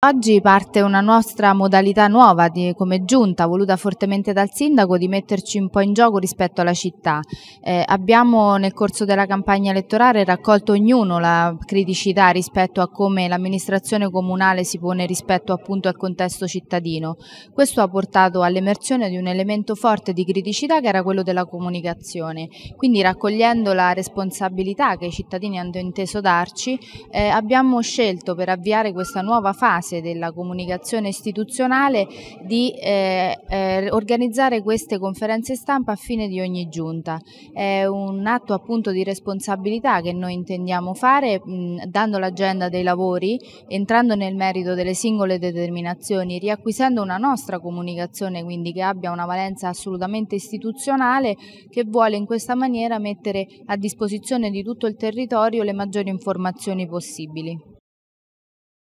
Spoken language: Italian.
Oggi parte una nostra modalità nuova di, come giunta, voluta fortemente dal sindaco, di metterci un po' in gioco rispetto alla città. Eh, abbiamo nel corso della campagna elettorale raccolto ognuno la criticità rispetto a come l'amministrazione comunale si pone rispetto appunto al contesto cittadino. Questo ha portato all'emersione di un elemento forte di criticità che era quello della comunicazione. Quindi raccogliendo la responsabilità che i cittadini hanno inteso darci, eh, abbiamo scelto per avviare questa nuova fase base della comunicazione istituzionale di eh, eh, organizzare queste conferenze stampa a fine di ogni giunta. È un atto appunto di responsabilità che noi intendiamo fare mh, dando l'agenda dei lavori, entrando nel merito delle singole determinazioni, riacquisendo una nostra comunicazione quindi che abbia una valenza assolutamente istituzionale che vuole in questa maniera mettere a disposizione di tutto il territorio le maggiori informazioni possibili.